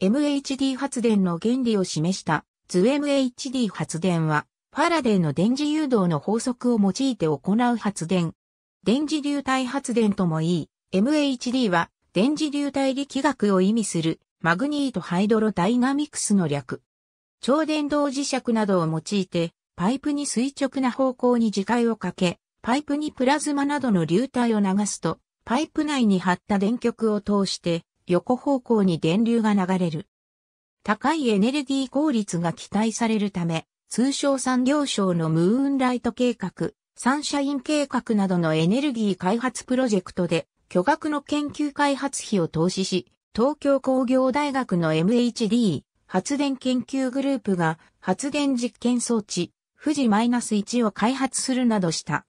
MHD 発電の原理を示した図 MHD 発電は、ファラデーの電磁誘導の法則を用いて行う発電。電磁流体発電ともいい、MHD は電磁流体力学を意味するマグニートハイドロダイナミクスの略。超電導磁石などを用いて、パイプに垂直な方向に磁界をかけ、パイプにプラズマなどの流体を流すと、パイプ内に張った電極を通して、横方向に電流が流れる。高いエネルギー効率が期待されるため、通商産業省のムーンライト計画、サンシャイン計画などのエネルギー開発プロジェクトで巨額の研究開発費を投資し、東京工業大学の MHD 発電研究グループが発電実験装置富士 -1 を開発するなどした。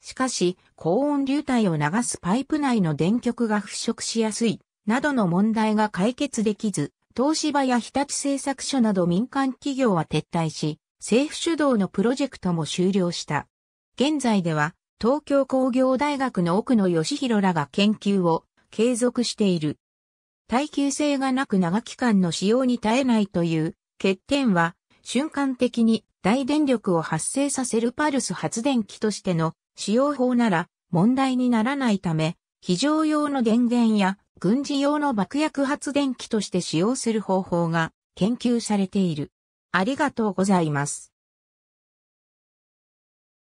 しかし、高温流体を流すパイプ内の電極が腐食しやすいなどの問題が解決できず、東芝や日立製作所など民間企業は撤退し、政府主導のプロジェクトも終了した。現在では、東京工業大学の奥野義弘らが研究を継続している。耐久性がなく長期間の使用に耐えないという欠点は、瞬間的に大電力を発生させるパルス発電機としての使用法なら問題にならないため、非常用の電源や軍事用の爆薬発電機として使用する方法が研究されている。ありがとうございます。